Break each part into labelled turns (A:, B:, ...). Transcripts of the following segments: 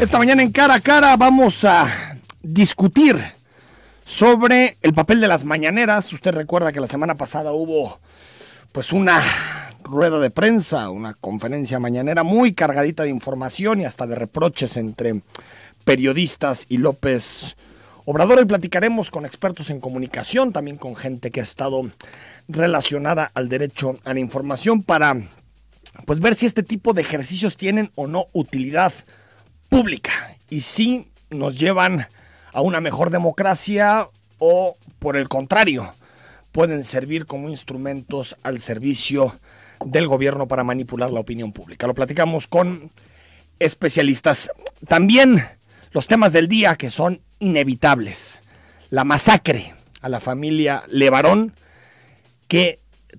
A: Esta mañana en cara a cara vamos a discutir sobre el papel de las mañaneras. Usted recuerda que la semana pasada hubo pues una rueda de prensa, una conferencia mañanera muy cargadita de información y hasta de reproches entre periodistas y López Obrador. Y platicaremos con expertos en comunicación, también con gente que ha estado relacionada al derecho a la información para pues ver si este tipo de ejercicios tienen o no utilidad pública y si nos llevan a una mejor democracia o por el contrario pueden servir como instrumentos al servicio del gobierno para manipular la opinión pública. Lo platicamos con especialistas. También los temas del día que son inevitables. La masacre a la familia Levarón. Qué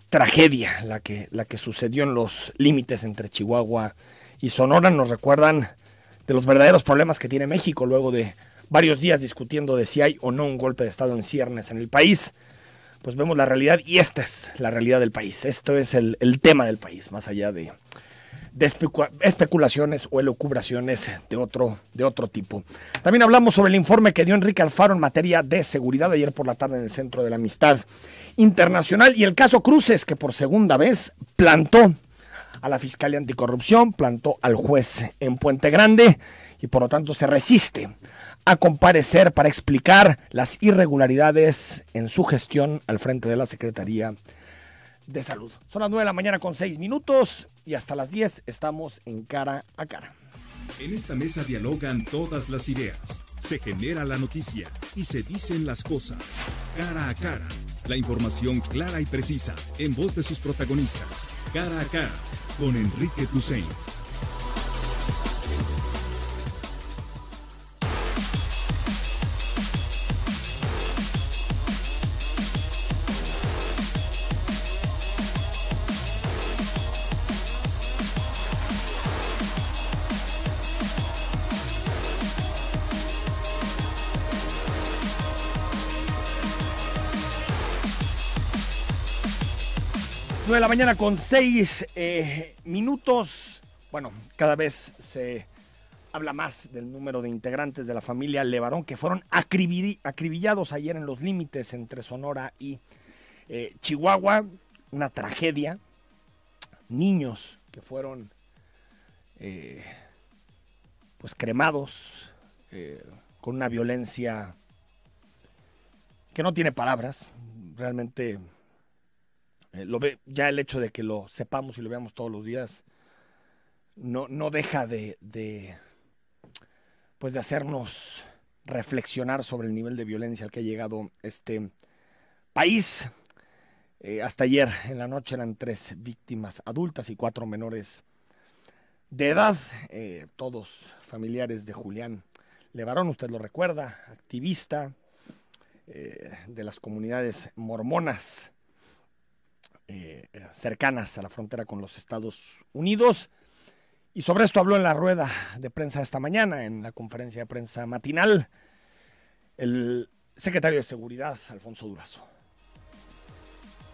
A: tragedia la que, la que sucedió en los límites entre Chihuahua y Sonora. Nos recuerdan de los verdaderos problemas que tiene México luego de varios días discutiendo de si hay o no un golpe de Estado en ciernes en el país, pues vemos la realidad y esta es la realidad del país. Esto es el, tema del país, más allá de, especulaciones o elucubraciones de otro, de otro tipo. También hablamos sobre el informe que dio Enrique Alfaro en materia de seguridad ayer por la tarde en el Centro de la Amistad Internacional y el caso Cruces, que por segunda vez plantó a la Fiscalía Anticorrupción, plantó al juez en Puente Grande y por lo tanto se resiste a comparecer para explicar las irregularidades en su gestión al frente de la Secretaría de Salud. Son las 9 de la mañana con seis minutos y hasta las 10 estamos en cara a cara.
B: En esta mesa dialogan todas las ideas, se genera la noticia y se dicen las cosas cara a cara la información clara y precisa, en voz de sus protagonistas. Cara a cara, con Enrique Tusein.
A: de la mañana con seis eh, minutos. Bueno, cada vez se habla más del número de integrantes de la familia Levarón que fueron acribillados ayer en los límites entre Sonora y eh, Chihuahua. Una tragedia. Niños que fueron eh, pues cremados con una violencia que no tiene palabras. Realmente eh, lo ya el hecho de que lo sepamos y lo veamos todos los días no, deja de, pues de hacernos reflexionar sobre el nivel de violencia al que ha llegado este país. Eh, hasta ayer en la noche eran tres víctimas adultas y cuatro menores de edad, eh, todos familiares de Julián Levarón, usted lo recuerda, activista de las comunidades mormonas eh, eh, cercanas a la frontera con los Estados Unidos. Y sobre esto habló en la rueda de prensa esta mañana, en la conferencia de prensa matinal, el secretario de Seguridad, Alfonso Durazo.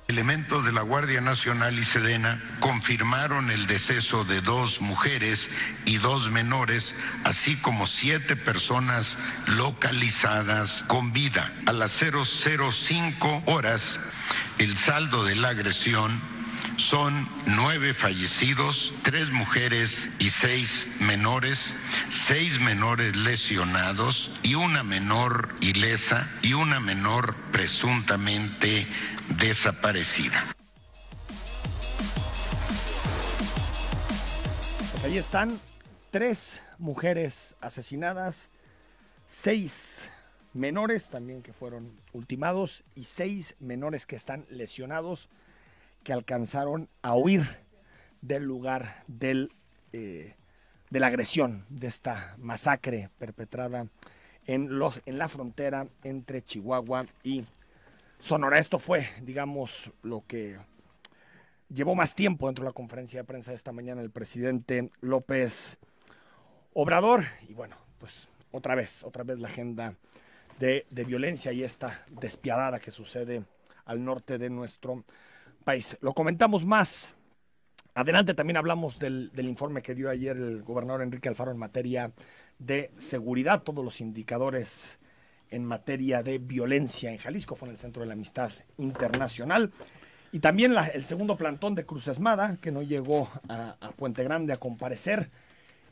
C: Elementos de la Guardia
A: Nacional y Sedena confirmaron el deceso de dos mujeres y dos menores, así como siete personas localizadas con vida. A las 005 horas, el saldo de la agresión son nueve fallecidos, tres mujeres y seis menores, seis menores lesionados y una menor ilesa y una menor presuntamente desaparecida. Pues ahí están tres mujeres asesinadas, seis menores también que fueron ultimados y seis menores que están lesionados que alcanzaron a huir del lugar del, eh, de la agresión de esta masacre perpetrada en, los, en la frontera entre Chihuahua y Sonora, esto fue, digamos, lo que llevó más tiempo dentro de la conferencia de prensa de esta mañana el presidente López Obrador. Y bueno, pues otra vez, otra vez la agenda de, violencia y esta despiadada que sucede al norte de nuestro país. Lo comentamos más Adelante también hablamos del, del, informe que dio ayer el gobernador Enrique Alfaro en materia de seguridad, todos los indicadores en materia de violencia en Jalisco, fue en el Centro de la Amistad Internacional. Y también el segundo plantón de Cruces Mada, que no llegó a, Puente Grande a comparecer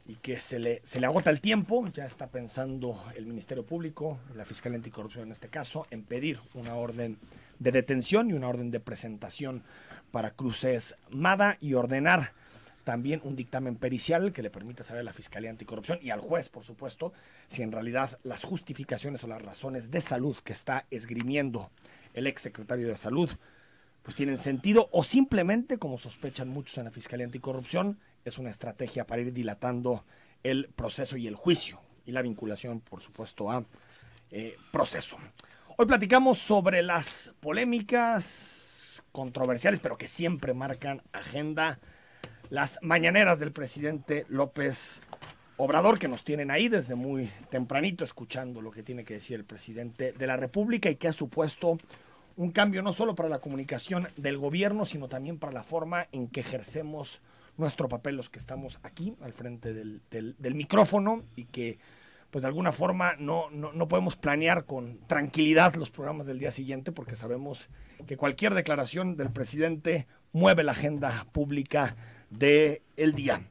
A: y que se le, se le agota el tiempo, ya está pensando el Ministerio Público, la Fiscalía Anticorrupción en este caso, en pedir una orden de detención y una orden de presentación para Cruces Mada y ordenar también un dictamen pericial que le permita saber a la Fiscalía Anticorrupción y al juez, por supuesto, si en realidad las justificaciones o las razones de salud que está esgrimiendo el exsecretario de Salud pues tienen sentido o simplemente, como sospechan muchos en la Fiscalía Anticorrupción, es una estrategia para ir dilatando el proceso y el juicio y la vinculación, por supuesto, a eh, proceso. Hoy platicamos sobre las polémicas controversiales, pero que siempre marcan agenda las mañaneras del presidente López Obrador, que nos tienen ahí desde muy tempranito escuchando lo que tiene que decir el presidente de la República y que ha supuesto un cambio no solo para la comunicación del gobierno, sino también para la forma en que ejercemos nuestro papel los que estamos aquí al frente del, micrófono y que pues de alguna forma no, no, no, podemos planear con tranquilidad los programas del día siguiente porque sabemos que cualquier declaración del presidente mueve la agenda pública de el día.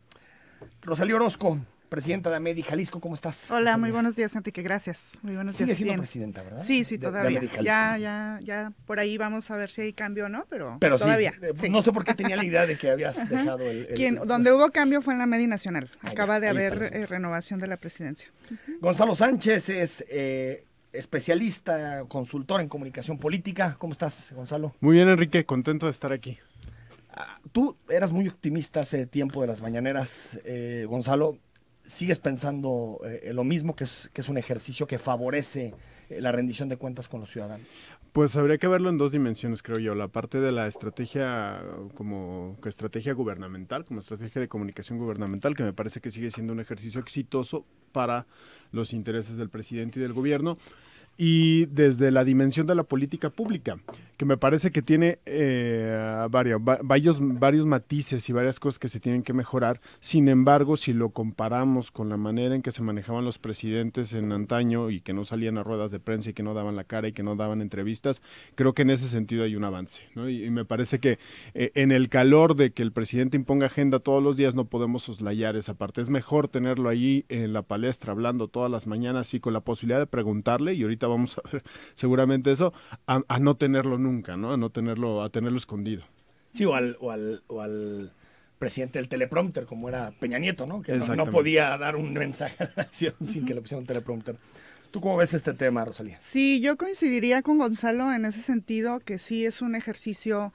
A: Rosalía Orozco, presidenta de Amedi Jalisco, ¿cómo estás?
C: Hola, muy buenos días, Enrique, gracias. Muy buenos días. Sigue presidenta, ¿verdad? Sí, sí, todavía. ya, ya, ya, por ahí vamos a ver si hay cambio o no, pero, todavía. Eh, no sé por
A: qué tenía la idea de que habías dejado el... donde
C: hubo cambio fue en la Medi Nacional. Ah, Acaba de haber eh, renovación de la presidencia.
A: Gonzalo Sánchez es... Eh, especialista, consultor en comunicación política. ¿Cómo estás, Gonzalo?
B: Muy bien, Enrique, contento de estar aquí.
A: Tú eras muy optimista hace tiempo de las mañaneras, eh, Gonzalo. ¿Sigues pensando eh, lo mismo, que es, un ejercicio que favorece eh, la rendición de cuentas con los ciudadanos?
B: Pues habría que verlo en dos dimensiones, creo yo. La parte de la estrategia como estrategia gubernamental, como estrategia de comunicación gubernamental, que me parece que sigue siendo un ejercicio exitoso para los intereses del presidente y del gobierno y desde la dimensión de la política pública, que me parece que tiene eh, varios, varios, varios, matices y varias cosas que se tienen que mejorar. Sin embargo, si lo comparamos con la manera en que se manejaban los presidentes en antaño y que no salían a ruedas de prensa y que no daban la cara y que no daban entrevistas, creo que en ese sentido hay un avance. Y, me parece que eh, en el calor de que el presidente imponga agenda todos los días no podemos soslayar esa parte. Es mejor tenerlo ahí en la palestra hablando todas las mañanas y con la posibilidad de preguntarle y ahorita vamos a ver seguramente eso, a, no tenerlo nunca, ¿no? A no tenerlo, a tenerlo escondido. Sí, o al,
A: o al, o al presidente del teleprompter, como era Peña Nieto, ¿no? Que no, podía dar un mensaje sin que le pusieran un teleprompter. ¿Tú cómo ves este tema, Rosalía?
C: Sí, yo coincidiría con Gonzalo en ese sentido, que sí es un ejercicio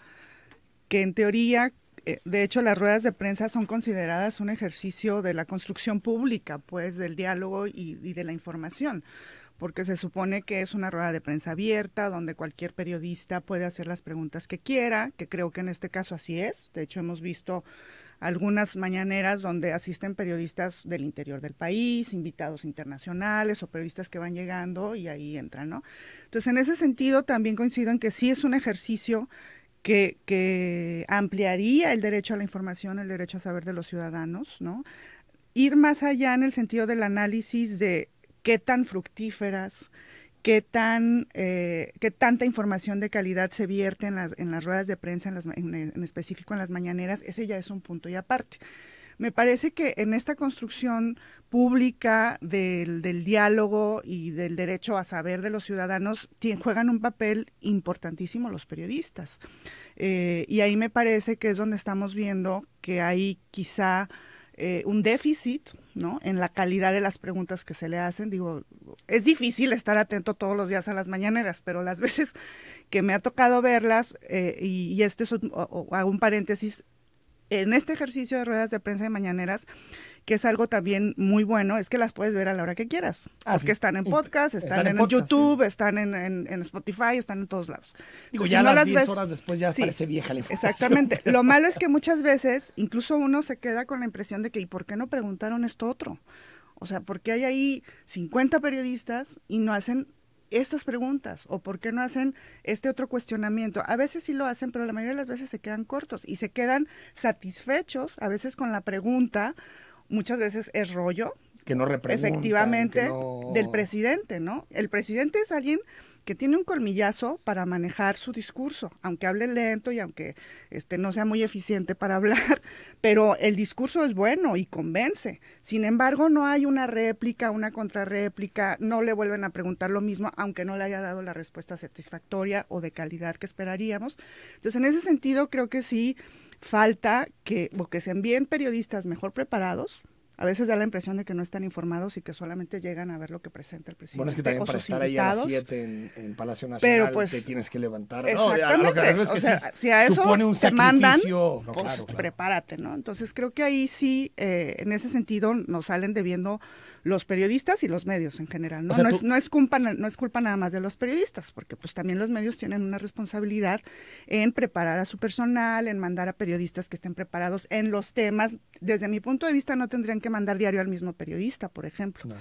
C: que en teoría, eh, de hecho las ruedas de prensa son consideradas un ejercicio de la construcción pública, pues del diálogo y de la información porque se supone que es una rueda de prensa abierta donde cualquier periodista puede hacer las preguntas que quiera, que creo que en este caso así es. De hecho, hemos visto algunas mañaneras donde asisten periodistas del interior del país, invitados internacionales o periodistas que van llegando y ahí entran, ¿no? Entonces, en ese sentido, también coincido en que sí es un ejercicio que, que ampliaría el derecho a la información, el derecho a saber de los ciudadanos, ¿no? Ir más allá en el sentido del análisis de qué tan fructíferas, qué, tan, eh, tanta información de calidad se vierte en las, ruedas de prensa, en, específico en las mañaneras, ese ya es un punto y aparte. Me parece que en esta construcción pública del, diálogo y del derecho a saber de los ciudadanos juegan un papel importantísimo los periodistas. Eh, y ahí me parece que es donde estamos viendo que hay quizá eh, un déficit ¿no? en la calidad de las preguntas que se le hacen. Digo, es difícil estar atento todos los días a las mañaneras, pero las veces que me ha tocado verlas, eh, y, este es un, hago un paréntesis, en este ejercicio de ruedas de prensa de mañaneras, que es algo también muy bueno, es que las puedes ver a la hora que quieras. Ah, porque están en podcast, están, en, YouTube, están en, Spotify, están en todos lados. ya no las ves, horas después ya vieja la información. Exactamente. Lo malo es que muchas veces incluso uno se queda con la impresión de que ¿y por qué no preguntaron esto otro? O sea, ¿por qué hay ahí 50 periodistas y no hacen estas preguntas o por qué no hacen este otro cuestionamiento. A veces sí lo hacen, pero la mayoría de las veces se quedan cortos y se quedan satisfechos a veces con la pregunta muchas veces es rollo.
A: Que no Efectivamente, del
C: presidente, ¿no? El presidente es alguien que tiene un colmillazo para manejar su discurso, aunque hable lento y aunque este, no sea muy eficiente para hablar, pero el discurso es bueno y convence. Sin embargo, no hay una réplica, una contrarréplica, no le vuelven a preguntar lo mismo, aunque no le haya dado la respuesta satisfactoria o de calidad que esperaríamos. Entonces, en ese sentido, creo que sí falta que, o que periodistas mejor preparados, a veces da la impresión de que no están informados y que solamente llegan a ver lo que presenta el presidente. Bueno, en,
A: Palacio Nacional pero pues, tienes que levantar. Exactamente. o sea, si a eso un te mandan, pues,
C: prepárate, ¿no? Entonces creo que ahí sí, eh, en ese sentido, nos salen debiendo los periodistas y los medios en general, ¿no? es, no, es culpa, no es culpa nada más de los periodistas, porque pues también los medios tienen una responsabilidad en preparar a su personal, en mandar a periodistas que estén preparados en los temas. Desde mi punto de vista no tendrían que mandar diario al mismo periodista, por ejemplo. Eh,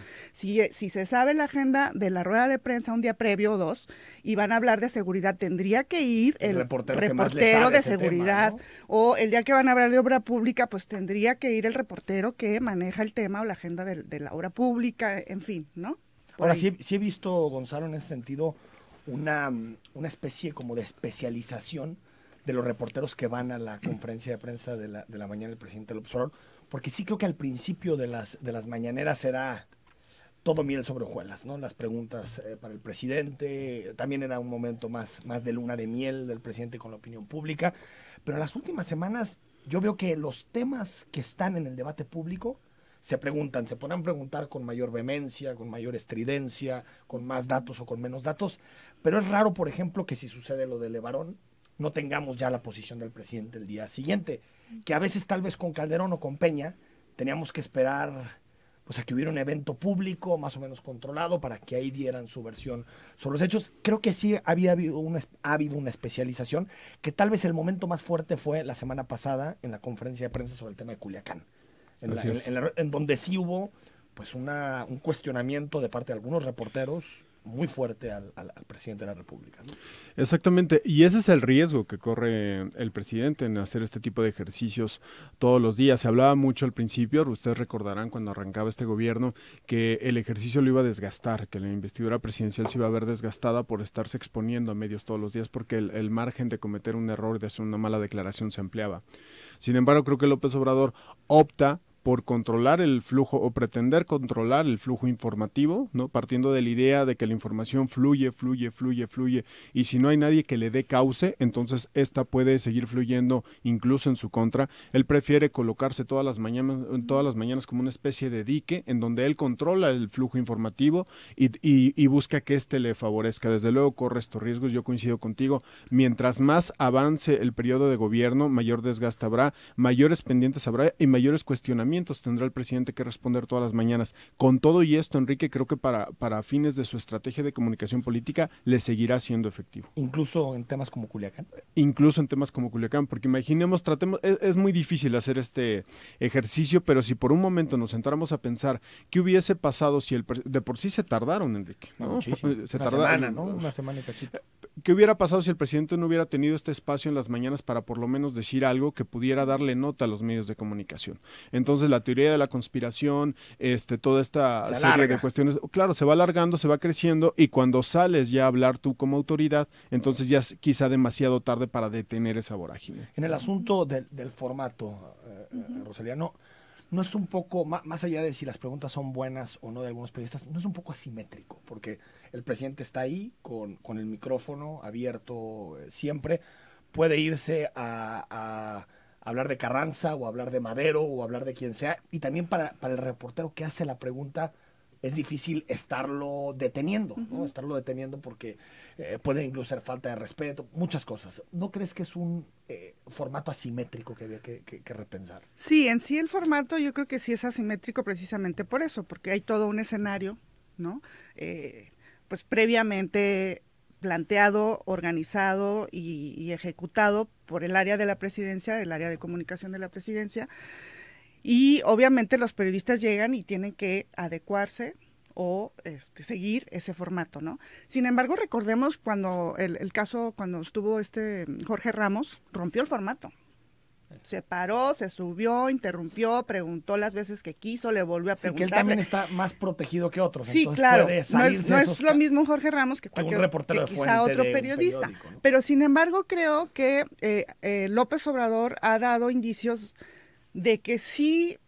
C: si, se sabe la agenda de la rueda de prensa un día previo o dos y van a hablar de seguridad, tendría que ir el, reportero, de seguridad o el día que van a hablar de obra pública, pues tendría que ir el reportero que maneja el tema o la agenda de, la obra pública, en fin, ¿no? Ahora, sí,
A: he visto, Gonzalo, en ese sentido, una, especie como de especialización de los reporteros que van a la conferencia de prensa de la, de la mañana del presidente López Obrador, porque sí creo que al principio de las, de las mañaneras era todo miel sobre hojuelas, ¿no? Las preguntas eh, para el presidente, también era un momento más, más de luna de miel del presidente con la opinión pública, pero en las últimas semanas yo veo que los temas que están en el debate público se preguntan, se podrán preguntar con mayor vehemencia, con mayor estridencia, con más datos o con menos datos, pero es raro, por ejemplo, que si sucede lo de Levarón, no tengamos ya la posición del presidente el día siguiente que a veces tal vez con Calderón o con Peña teníamos que esperar pues a que hubiera un evento público más o menos controlado para que ahí dieran su versión sobre los hechos. Creo que sí había habido una, ha habido una especialización, que tal vez el momento más fuerte fue la semana pasada en la conferencia de prensa sobre el tema de Culiacán, en, donde sí hubo pues una, un cuestionamiento de parte de algunos reporteros muy fuerte al, presidente de la
B: República. Exactamente, y ese es el riesgo que corre el presidente en hacer este tipo de ejercicios todos los días. Se hablaba mucho al principio, ustedes recordarán cuando arrancaba este gobierno, que el ejercicio lo iba a desgastar, que la investidura presidencial se iba a ver desgastada por estarse exponiendo a medios todos los días, porque el, margen de cometer un error, de hacer una mala declaración se ampliaba Sin embargo, creo que López Obrador opta por controlar el flujo o pretender controlar el flujo informativo, ¿no? Partiendo de la idea de que la información fluye, fluye, fluye, fluye, y si no hay nadie que le dé cauce, entonces esta puede seguir fluyendo incluso en su contra. Él prefiere colocarse todas las mañanas, todas las mañanas como una especie de dique en donde él controla el flujo informativo y, y busca que éste le favorezca. Desde luego corre estos riesgos, yo coincido contigo. Mientras más avance el periodo de gobierno, mayor desgaste habrá, mayores pendientes habrá y mayores cuestionamientos tendrá el presidente que responder todas las mañanas. Con todo y esto, Enrique, creo que para, para fines de su estrategia de comunicación política le seguirá siendo efectivo. Incluso en temas como Culiacán. Incluso en temas como Culiacán, porque imaginemos, tratemos, es, muy difícil hacer este ejercicio, pero si por un momento nos sentáramos a pensar qué hubiese pasado si el de por sí se tardaron, Enrique, ¿no? Se Una tardaron, semana,
A: Una semana y
B: cachito. Eh, ¿Qué hubiera pasado si el presidente no hubiera tenido este espacio en las mañanas para por lo menos decir algo que pudiera darle nota a los medios de comunicación? Entonces de la teoría de la conspiración, este, toda esta serie de cuestiones, claro, se va alargando, se va creciendo y cuando sales ya a hablar tú como autoridad, entonces ya es quizá demasiado tarde para detener esa vorágine.
A: En el asunto del, formato, eh, eh, Rosalía, no, no es un poco, más allá de si las preguntas son buenas o no de algunos periodistas, no es un poco asimétrico, porque el presidente está ahí con, con el micrófono abierto eh, siempre, puede irse a hablar de Carranza o hablar de Madero o hablar de quien sea. Y también para, el reportero que hace la pregunta es difícil estarlo deteniendo, ¿no? Estarlo deteniendo porque eh, puede incluso ser falta de respeto, muchas cosas.
C: ¿No crees que es un
A: eh, formato asimétrico que había que, repensar?
C: Sí, en sí el formato yo creo que sí es asimétrico precisamente por eso, porque hay todo un escenario, ¿no? Eh, pues previamente planteado, organizado y, ejecutado por el área de la presidencia, el área de comunicación de la presidencia. Y obviamente los periodistas llegan y tienen que adecuarse o este, seguir ese formato, ¿no? Sin embargo, recordemos cuando el caso, cuando estuvo este Jorge Ramos, rompió el formato se paró, se subió, interrumpió, preguntó las veces que quiso, le volvió a preguntar. que él también
A: está más protegido que otros. Sí, claro. no es,
C: lo mismo Jorge Ramos que cualquier quizá otro periodista. Pero sin embargo creo que eh, eh, López Obrador ha dado indicios de que sí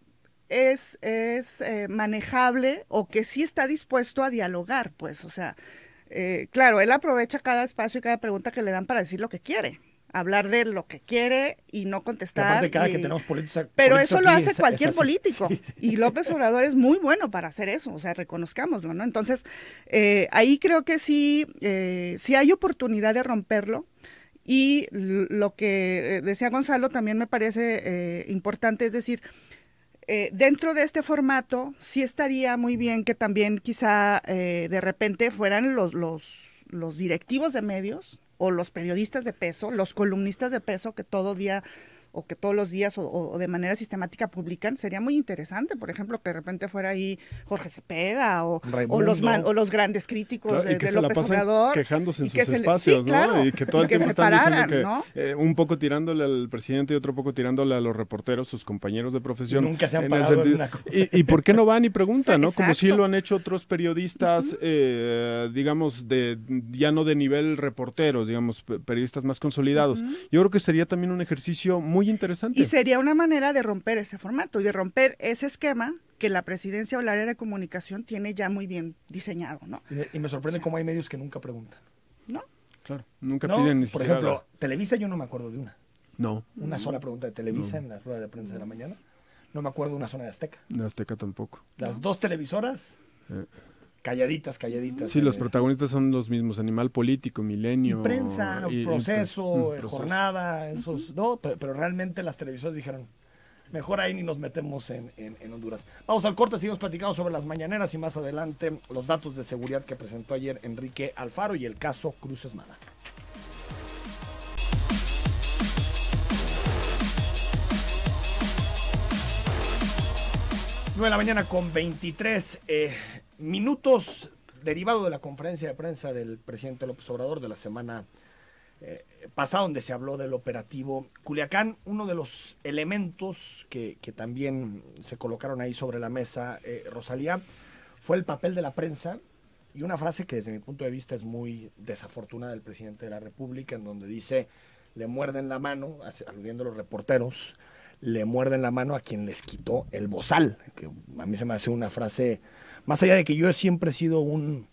C: es, es eh, manejable o que sí está dispuesto a dialogar, pues, o sea, claro, él aprovecha cada espacio y cada pregunta que le dan para decir lo que quiere, hablar de lo que quiere y no contestar. pero eso lo hace cualquier político. Y López Obrador es muy bueno para hacer eso, o sea, reconozcámoslo, ¿no? Entonces, eh, ahí creo que sí, eh, sí hay oportunidad de romperlo. Y lo que eh, decía Gonzalo también me parece eh, importante, es decir, dentro de este formato sí estaría muy bien que también quizá de repente fueran los, los, los directivos de medios o los periodistas de peso, los columnistas de peso que todo día o que todos los días o, de manera sistemática publican, sería muy interesante, por ejemplo, que de repente fuera ahí Jorge Cepeda o, los, los grandes críticos de, que quejándose en sus espacios, ¿no? y que todo el tiempo están diciendo que ¿no?
B: Eh, un poco tirándole al presidente y otro poco tirándole a los reporteros, sus compañeros de profesión. Y en parado Y, por qué no van y preguntan, ¿no? Como si lo han hecho otros periodistas, eh, digamos, de ya no de nivel reporteros, digamos, periodistas más consolidados. Yo creo que sería también un ejercicio muy interesante.
C: Y sería una manera de romper ese formato y de romper ese esquema que la presidencia o el área de comunicación tiene ya muy bien diseñado, ¿no? Y,
A: me sorprende cómo hay medios que nunca preguntan. ¿No? Claro,
B: nunca piden ni por siquiera. Por ejemplo,
A: Televisa yo no me acuerdo de una.
B: No.
C: Una sola
A: pregunta de Televisa en la rueda de prensa de la mañana. No me acuerdo de una zona de Azteca.
B: De Azteca tampoco. Las
A: dos televisoras. Eh calladitas, calladitas. Sí, los eh.
B: protagonistas son los mismos, Animal Político, Milenio. prensa, eh, proceso,
A: Jornada, esos, ¿no? Pero, realmente las televisoras dijeron, mejor ahí ni nos metemos en, Honduras. Vamos al corte, seguimos platicando sobre las mañaneras y más adelante los datos de seguridad que presentó ayer Enrique Alfaro y el caso Cruces Mada. de la mañana con 23. Eh, minutos derivado de la conferencia de prensa del presidente López Obrador de la semana eh, pasada, donde se habló del operativo Culiacán. Uno de los elementos que, también se colocaron ahí sobre la mesa, eh, Rosalía, fue el papel de la prensa y una frase que desde mi punto de vista es muy desafortunada del presidente de la República, en donde dice, le muerden la mano, aludiendo a los reporteros, le muerden la mano a quien les quitó el bozal, que a mí se me hace una frase más allá de que yo siempre he sido un,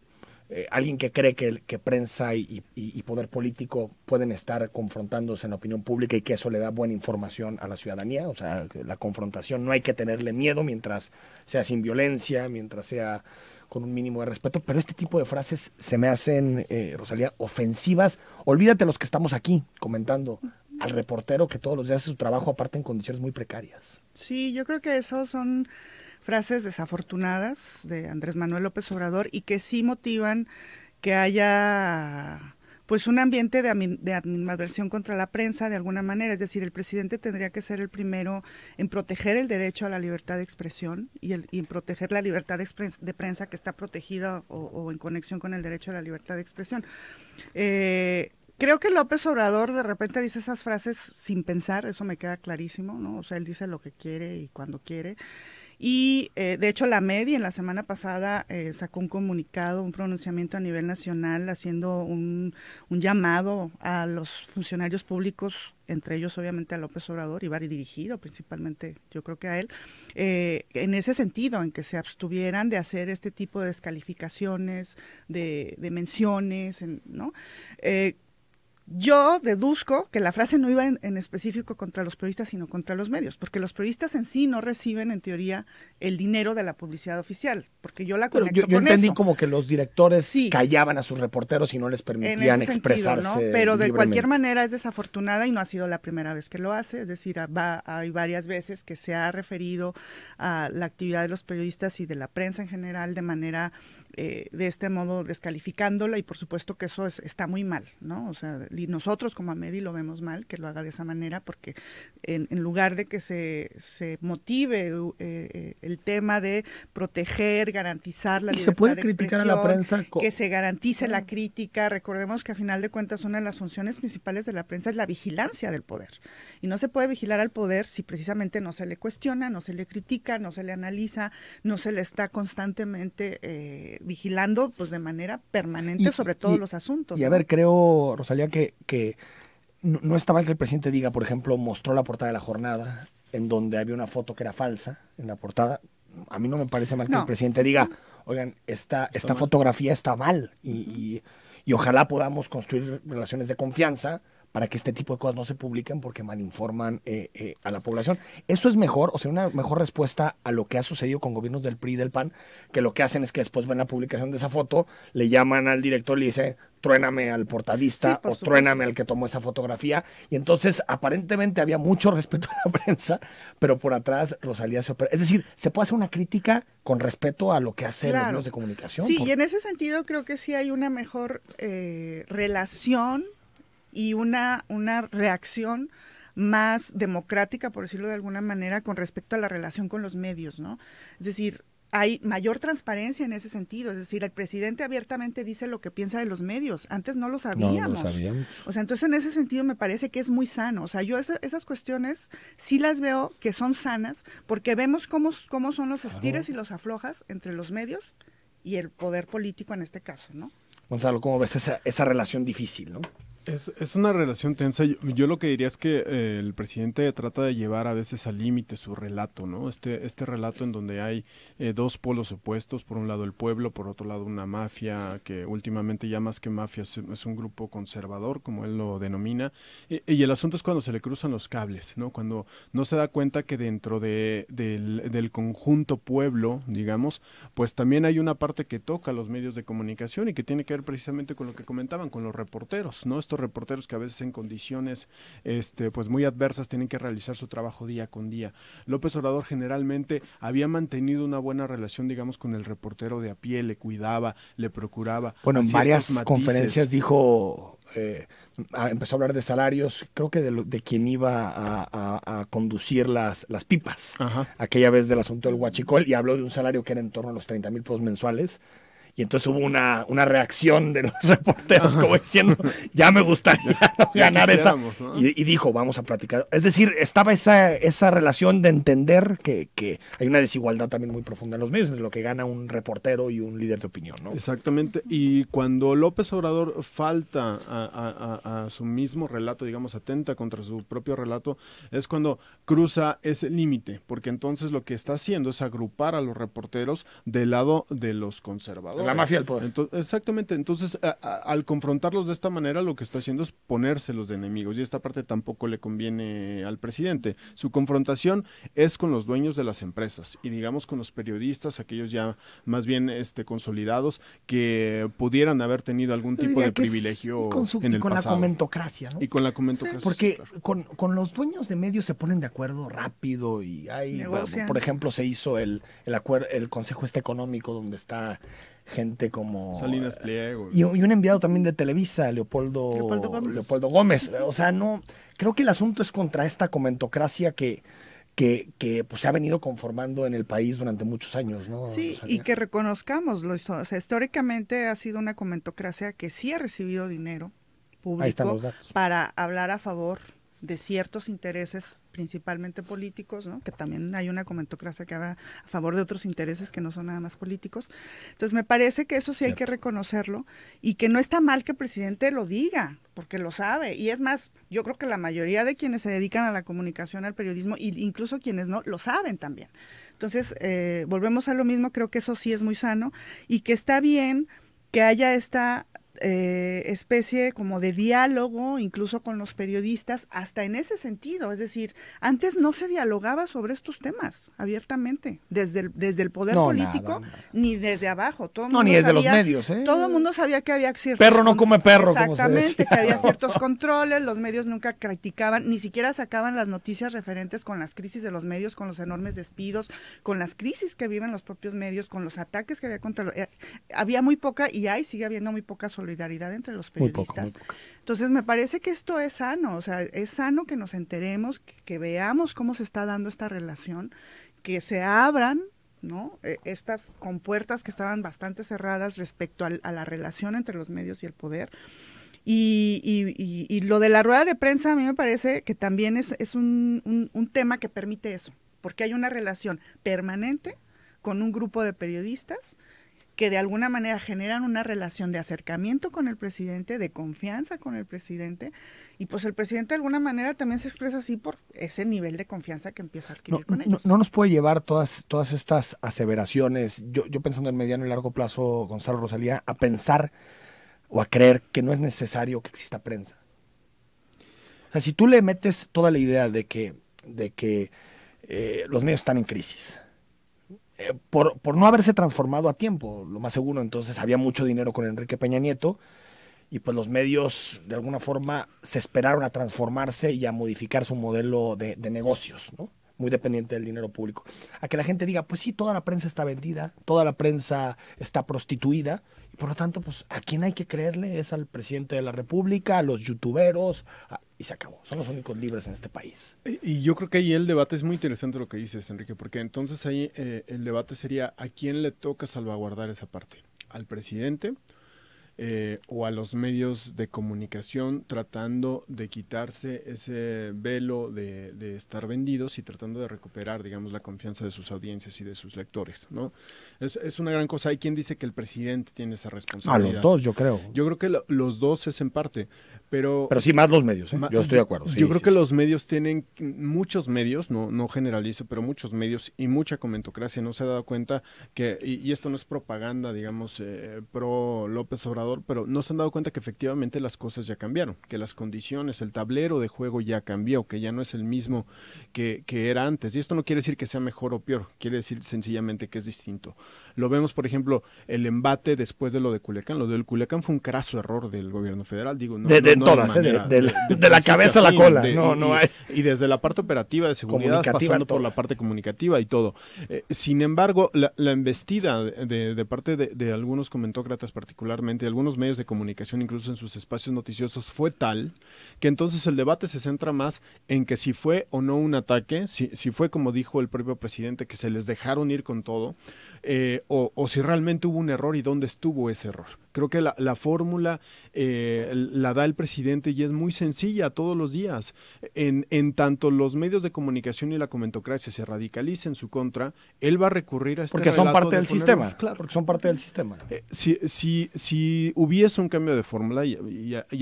A: eh, alguien que cree que, que prensa y, poder político pueden estar confrontándose en la opinión pública y que eso le da buena información a la ciudadanía. O sea, la confrontación no hay que tenerle miedo mientras sea sin violencia, mientras sea con un mínimo de respeto. Pero este tipo de frases se me hacen, eh, Rosalía, ofensivas. Olvídate los que estamos aquí comentando al reportero que todos los días hace su trabajo, aparte
C: en condiciones muy precarias. Sí, yo creo que esos son frases desafortunadas de Andrés Manuel López Obrador y que sí motivan que haya pues un ambiente de, adversión contra la prensa de alguna manera. Es decir, el presidente tendría que ser el primero en proteger el derecho a la libertad de expresión y, en proteger la libertad de, prensa, que está protegida o, en conexión con el derecho a la libertad de expresión. Eh, creo que López Obrador de repente dice esas frases sin pensar, eso me queda clarísimo, ¿no? O sea, él dice lo que quiere y cuando quiere. Y eh, de hecho la media en la semana pasada eh, sacó un comunicado, un pronunciamiento a nivel nacional haciendo un, llamado a los funcionarios públicos entre ellos obviamente a López Obrador, y dirigido principalmente, yo creo que a él, eh, en ese sentido, en que se abstuvieran de hacer este tipo de descalificaciones, de, de menciones, ¿no? Eh, yo deduzco que la frase no iba en, específico contra los periodistas, sino contra los medios, porque los periodistas en sí no reciben, en teoría, el dinero de la publicidad oficial, porque yo la conecto Pero yo, entendí
A: como que los directores callaban a sus reporteros y no les permitían expresarse. Sentido, ¿no? Pero de cualquier
C: manera es desafortunada y no ha sido la primera vez que lo hace, es decir, hay varias veces que se ha referido a la actividad de los periodistas y de la prensa en general de manera eh, de este modo descalificándola y por supuesto que eso está muy mal, ¿no? O sea, y nosotros como AMEDI lo vemos mal que lo haga de esa manera porque en, lugar de que se, motive eh, eh, el tema de proteger, garantizar la libertad se puede de criticar la prensa que se garantice la crítica, recordemos que a final de cuentas una de las funciones principales de la prensa es la vigilancia del poder y no se puede vigilar al poder si precisamente no se le cuestiona, no se le critica, no se le analiza, no se le está constantemente eh, vigilando pues de manera permanente sobre todos los asuntos. Y a ver,
A: creo, Rosalía, que, que no, está mal que el presidente diga, por ejemplo, mostró la portada de la jornada en donde había una foto que era falsa en la portada. A mí no me parece mal que el presidente diga, oigan, esta, esta fotografía está mal y, y, y ojalá podamos construir relaciones de confianza para que este tipo de cosas no se publiquen porque malinforman eh, eh, a la población. ¿Eso es mejor, o sea, una mejor respuesta a lo que ha sucedido con gobiernos del PRI y del PAN, que lo que hacen es que después ven la publicación de esa foto, le llaman al director y le dicen, truéname al portadista o truéname al que tomó esa fotografía? Y entonces, aparentemente había mucho respeto a la prensa, pero por atrás Rosalía se opera. Es decir, se puede hacer una crítica con respeto a lo que hacen los medios de comunicación. Sí, y en ese
C: sentido creo que sí hay una mejor eh, relación y una, una reacción más democrática, por decirlo de alguna manera, con respecto a la relación con los medios, ¿no? Es decir, hay mayor transparencia en ese sentido, es decir, el presidente abiertamente dice lo que piensa de los medios, antes no lo sabíamos. No, lo sabíamos. O sea, entonces en ese sentido me parece que es muy sano, o sea, yo esas cuestiones sí las veo que son sanas porque vemos cómo, cómo son los estires y los aflojas entre los medios y el poder político en este caso, ¿no?
A: Gonzalo, ¿cómo ves esa, esa relación difícil, no?
B: Es, una relación tensa. Yo, lo que diría es que eh, el presidente trata de llevar a veces al límite su relato, ¿no? Este, este relato en donde hay eh, dos polos opuestos, por un lado el pueblo, por otro lado una mafia, que últimamente ya más que mafia es, un grupo conservador, como él lo denomina. Y, el asunto es cuando se le cruzan los cables, ¿no? Cuando no se da cuenta que dentro de, del, conjunto pueblo, digamos, pues también hay una parte que toca los medios de comunicación y que tiene que ver precisamente con lo que comentaban, con los reporteros, ¿no? reporteros que a veces en condiciones este, pues muy adversas tienen que realizar su trabajo día con día. López Obrador generalmente había mantenido una buena relación, digamos, con el reportero de a pie, le cuidaba, le procuraba.
C: Bueno, en varias conferencias dijo
A: eh, ah, empezó a hablar de salarios, creo que de, de quien iba a, conducir las, las pipas, aquella vez del asunto del huachicol, y habló de un salario que era en torno a los 30 mil pesos mensuales. Y entonces hubo una, reacción de los reporteros como diciendo, ya me gustaría ganar esa. Y, dijo, vamos a platicar. Es decir, estaba esa, esa relación de entender que, hay una desigualdad también muy profunda en los medios entre lo que gana un reportero y un líder de opinión. ¿no?
B: Exactamente. Y cuando López Obrador falta a su mismo relato, digamos, atenta contra su propio relato, es cuando cruza ese límite. Porque entonces lo que está haciendo es agrupar a los reporteros del lado de los conservadores exactamente. Entonces, al confrontarlos de esta manera, lo que está haciendo es ponerse los de enemigos. Y esta parte tampoco le conviene al presidente. Su confrontación es con los dueños de las empresas y, digamos, con los periodistas, aquellos ya más bien este, consolidados, que pudieran haber tenido algún tipo de privilegio en y con la comentocracia.
A: ¿no? Y con la comentocracia. porque con, con, los dueños de medios se ponen de acuerdo rápido y hay, por ejemplo, se hizo el, el, acuerdo, el consejo este económico donde está gente como...
B: Salinas eh, Pliego. Y,
A: un enviado también de Televisa, Leopoldo, Leopoldo Gómez. O sea, no, creo que el asunto es contra esta comentocracia que, que, pues, se ha venido conformando en el país durante muchos años, Sí, y que
C: reconozcamos, lo, históricamente ha sido una comentocracia que sí ha recibido dinero público para hablar a favor de ciertos intereses, principalmente políticos, que también hay una comentocracia que habla a favor de otros intereses que no son nada más políticos. Entonces, me parece que eso sí hay que reconocerlo y que no está mal que el presidente lo diga, porque lo sabe. Y es más, yo creo que la mayoría de quienes se dedican a la comunicación, al periodismo, e incluso quienes no, lo saben también. Entonces, eh, volvemos a lo mismo, creo que eso sí es muy sano y que está bien que haya esta eh, especie como de diálogo, incluso con los periodistas, hasta en ese sentido. Es decir, antes no se dialogaba sobre estos temas abiertamente, desde el, desde el poder político, ni desde abajo. Todo no, ni desde los medios. ¿eh? Todo el mundo sabía que había ciertos... Perro no come perro. Exactamente, que había ciertos controles, los medios nunca criticaban, ni siquiera sacaban las noticias referentes con las crisis de los medios, con los enormes despidos, con las crisis que viven los propios medios, con los ataques que había contra... Los, eh, había muy poca, y hay, sigue habiendo muy poca solución solidaridad entre los periodistas. Entonces, me parece que esto es sano, o sea, es sano que nos enteremos, que, veamos cómo se está dando esta relación, que se abran ¿no? E, estas compuertas que estaban bastante cerradas respecto a la relación entre los medios y el poder. Y, lo de la rueda de prensa a mí me parece que también es, un, tema que permite eso, porque hay una relación permanente con un grupo de periodistas que de alguna manera generan una relación de acercamiento con el presidente, de confianza con el presidente, y pues el presidente de alguna manera también se expresa así por ese nivel de confianza que empieza a
A: adquirir con ellos. No, nos puede llevar todas, todas estas aseveraciones, yo, yo pensando en mediano y largo plazo, Gonzalo Rosalía, a pensar o a creer que no es necesario que exista prensa. O sea, si tú le metes toda la idea de que, de que eh, los medios están en crisis, eh, por, por, no haberse transformado a tiempo, lo más seguro. Entonces había mucho dinero con Enrique Peña Nieto y pues los medios de alguna forma se esperaron a transformarse y a modificar su modelo de, de negocios, ¿no? muy dependiente del dinero público. A que la gente diga, pues sí, toda la prensa está vendida, toda la prensa está prostituida por lo tanto, pues, ¿a quién hay que creerle? Es al presidente de la República, a los youtuberos, y se acabó. Son los únicos libres en este país.
B: Y, yo creo que ahí el debate es muy interesante lo que dices, Enrique, porque entonces ahí eh, el debate sería a quién le toca salvaguardar esa parte, al presidente eh, o a los medios de comunicación tratando de quitarse ese velo de, estar vendidos y tratando de recuperar, digamos, la confianza de sus audiencias y de sus lectores, ¿no? Es, es una gran cosa. Hay quien dice que el presidente tiene esa responsabilidad. A los dos, yo creo. Yo creo que los dos es en parte. Pero, sí, más los medios. ¿eh? yo estoy de acuerdo. yo creo que los medios tienen, muchos medios, no, no generalizo, pero muchos medios y mucha comentocracia no se ha dado cuenta que, y, esto no es propaganda, digamos, eh, pro López Obrador, pero no se han dado cuenta que efectivamente las cosas ya cambiaron, que las condiciones, el tablero de juego ya cambió, que ya no es el mismo que, que era antes. Y esto no quiere decir que sea mejor o peor, quiere decir sencillamente que es distinto. Lo vemos, por ejemplo, el embate después de lo de Culiacán. Lo del Culiacán fue un craso error del gobierno federal, digo, no. ¿eh? de, la cabeza a la cola. no, y, desde la parte operativa de seguridad, pasando por la parte comunicativa y todo. Eh, sin embargo, la, embestida de, parte de, algunos comentócratas, particularmente, de algunos medios de comunicación, incluso en sus espacios noticiosos, fue tal que entonces el debate se centra más en que si fue o no un ataque, si, fue como dijo el propio presidente, que se les dejaron ir con todo, eh, o si realmente hubo un error y dónde estuvo ese error. Creo que la, la fórmula eh, la da el presidente y es muy sencilla todos los días. En, tanto los medios de comunicación y la comentocracia se radicalicen en su contra, él va a recurrir a este Porque son parte del sistema. Claro. Porque son parte del sistema. Eh, si, hubiese un cambio de fórmula, y,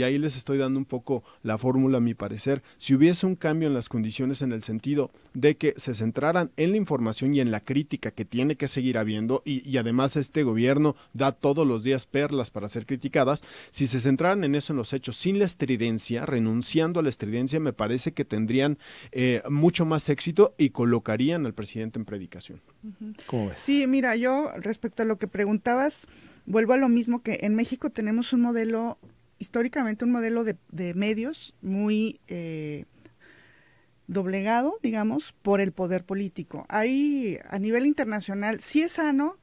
B: ahí les estoy dando un poco la fórmula a mi parecer, si hubiese un cambio en las condiciones en el sentido de que se centraran en la información y en la crítica que tiene que seguir habiendo, y además este gobierno da todos los días perlas para ser criticadas, si se centraran en eso, en los hechos, sin la estridencia, renunciando a la estridencia, me parece que tendrían eh, mucho más éxito y colocarían al presidente en predicación. ¿Cómo ves?
C: Sí, mira, yo respecto a lo que preguntabas, vuelvo a lo mismo que en México tenemos un modelo, históricamente un modelo de, medios muy... Eh, doblegado, digamos, por el poder político. Ahí, a nivel internacional, sí es sano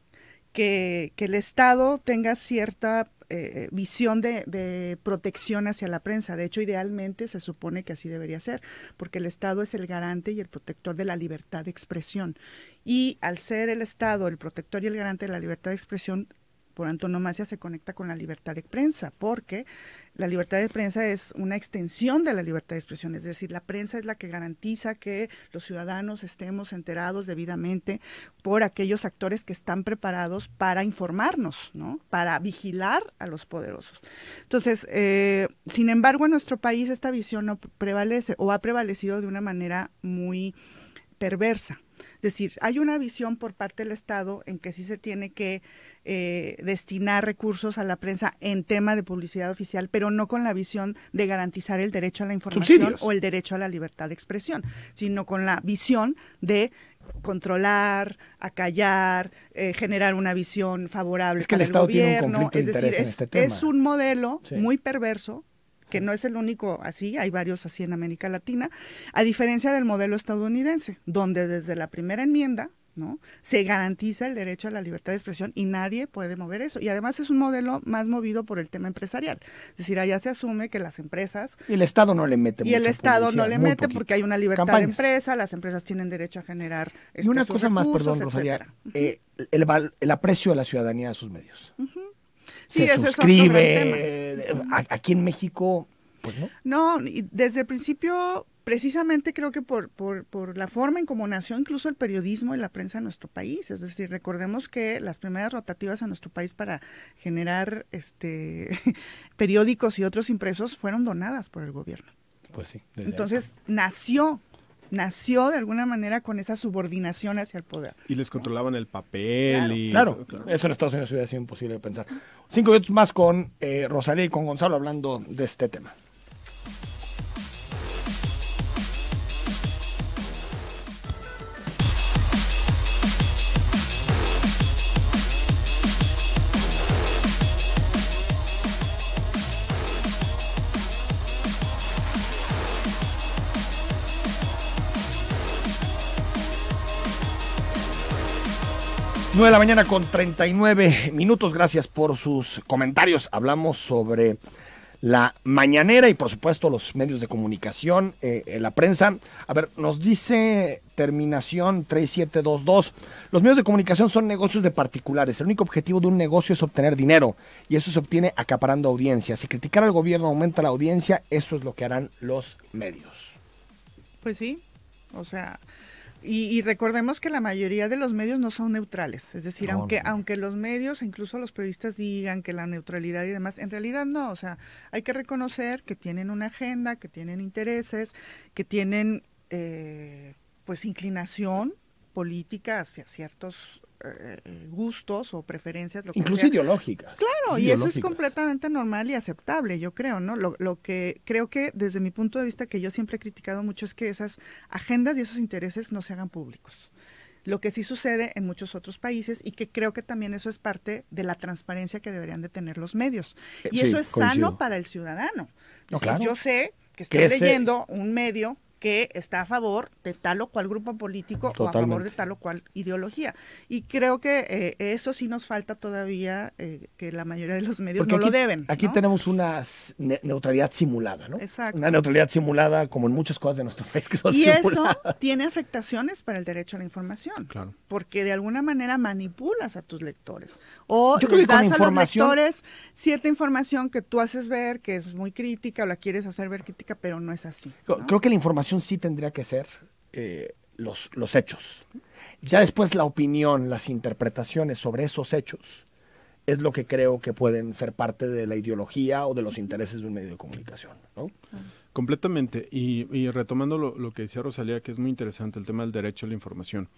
C: que, el Estado tenga cierta eh, visión de, de, protección hacia la prensa. De hecho, idealmente se supone que así debería ser, porque el Estado es el garante y el protector de la libertad de expresión. Y al ser el Estado el protector y el garante de la libertad de expresión, por antonomasia se conecta con la libertad de prensa, porque la libertad de prensa es una extensión de la libertad de expresión, es decir, la prensa es la que garantiza que los ciudadanos estemos enterados debidamente por aquellos actores que están preparados para informarnos, ¿no? Para vigilar a los poderosos. Entonces, eh, sin embargo, en nuestro país esta visión no prevalece o ha prevalecido de una manera muy perversa. Es decir, hay una visión por parte del Estado en que sí se tiene que eh, destinar recursos a la prensa en tema de publicidad oficial, pero no con la visión de garantizar el derecho a la información o el derecho a la libertad de expresión, sino con la visión de controlar, acallar, eh, generar una visión favorable es que el, gobierno. es decir, este es, un modelo muy perverso que no es el único así, hay varios así en América Latina, a diferencia del modelo estadounidense, donde desde la primera enmienda ¿no? Se garantiza el derecho a la libertad de expresión y nadie puede mover eso. Y además es un modelo más movido por el tema empresarial. Es decir, allá se asume que las empresas...
A: Y el Estado no le mete. Y el Estado no le mete porque
C: hay una libertad de empresa, las empresas tienen derecho a generar...
A: Este, y una cosa más, perdón, eh, el, aprecio de la ciudadanía a sus medios.
C: sí, se suscribe. Eh,
A: aquí en México...
C: Pues, no. no, desde el principio precisamente creo que por, por, por, la forma en cómo nació incluso el periodismo y la prensa en nuestro país. Es decir, recordemos que las primeras rotativas a nuestro país para generar este periódicos y otros impresos fueron donadas por el gobierno.
B: Pues sí.
A: Entonces
C: nació nació de alguna manera con esa subordinación hacia el poder.
B: Y les controlaban el papel. Claro, y... Claro, eso en
A: Estados Unidos hubiera sido imposible de pensar. Cinco minutos más con eh, Rosalía y con Gonzalo hablando de este tema. 9 de la mañana con 39 minutos. Gracias por sus comentarios. Hablamos sobre la mañanera y por supuesto los medios de comunicación, eh, eh, la prensa. A ver, nos dice terminación 3722. Los medios de comunicación son negocios de particulares. El único objetivo de un negocio es obtener dinero y eso se obtiene acaparando audiencia. Si criticar al gobierno aumenta la audiencia, eso es lo que harán los medios.
C: Pues sí, o sea, y, recordemos que la mayoría de los medios no son neutrales, es decir, aunque, aunque los medios, e incluso los periodistas digan que la neutralidad y demás, en realidad no, o sea, hay que reconocer que tienen una agenda, que tienen intereses, que tienen eh, pues inclinación política hacia ciertos eh, gustos o preferencias. Lo Incluso ideológicas.
A: Claro, y eso es
C: completamente normal y aceptable, yo creo, ¿no? Lo, que creo que desde mi punto de vista, que yo siempre he criticado mucho, es que esas agendas y esos intereses no se hagan públicos lo que sí sucede en muchos otros países y que creo que también eso es parte de la transparencia que deberían de tener los medios. Eh, y eso es sano para el ciudadano. Yo sé que estoy leyendo un medio que está a favor de tal o cual grupo político o a favor de tal o cual ideología. Y creo que eh, eso sí nos falta todavía, eh, que la mayoría de los medios no lo deben. Aquí
A: tenemos una neutralidad simulada, ¿no? Exacto. Una neutralidad simulada como en muchas cosas de nuestro país que son Y eso
C: tiene afectaciones para el derecho a la información. Claro. Porque de alguna manera manipulas a tus lectores. O das a los lectores cierta información que tú haces ver que es muy crítica o la quieres hacer ver crítica, pero no es así. Creo
A: que la información sí tendría que ser eh, los, hechos. Ya después la opinión, las interpretaciones sobre esos hechos es lo que creo que pueden ser parte de la ideología o de los intereses de un medio de comunicación.
B: Completamente. Y, retomando lo, que decía Rosalía, que es muy interesante el tema del derecho a la información.